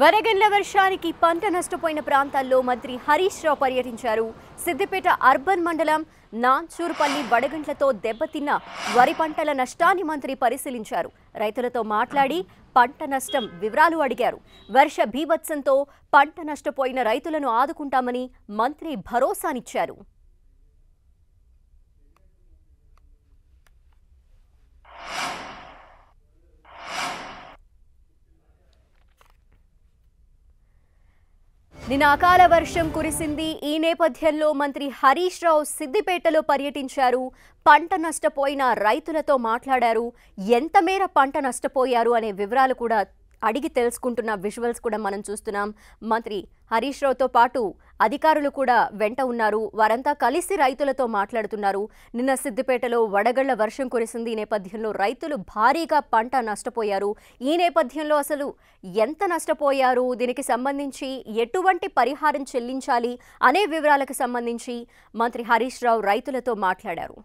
వరగండ్ల వర్షానికి పంట నష్టపోయిన ప్రాంతాల్లో మంత్రి హరీష్ రావు పర్యటించారు సిద్దిపేట అర్బన్ మండలం నాంచూరుపల్లి వడగండ్లతో దెబ్బతిన్న వరి పంటల నష్టాన్ని మంత్రి పరిశీలించారు రైతులతో మాట్లాడి పంట నష్టం వివరాలు అడిగారు వర్ష భీభత్సంతో పంట నష్టపోయిన రైతులను ఆదుకుంటామని మంత్రి భరోసానిచ్చారు నిన్న అకాల వర్షం కురిసింది ఈ నేపథ్యంలో మంత్రి హరీష్ రావు సిద్దిపేటలో పర్యటించారు పంట నష్టపోయిన రైతులతో మాట్లాడారు ఎంత మేర పంట నష్టపోయారు అనే వివరాలు కూడా అడిగి తెలుసుకుంటున్న విజువల్స్ కూడా మనం చూస్తున్నాం మంత్రి హరీష్ రావుతో పాటు అధికారులు కూడా వెంట ఉన్నారు వారంతా కలిసి రైతులతో మాట్లాడుతున్నారు నిన్న సిద్దిపేటలో వడగళ్ల వర్షం కురిసింది ఈ నేపథ్యంలో రైతులు భారీగా పంట నష్టపోయారు ఈ నేపథ్యంలో అసలు ఎంత నష్టపోయారు దీనికి సంబంధించి ఎటువంటి పరిహారం చెల్లించాలి అనే వివరాలకు సంబంధించి మంత్రి హరీష్ రావు రైతులతో మాట్లాడారు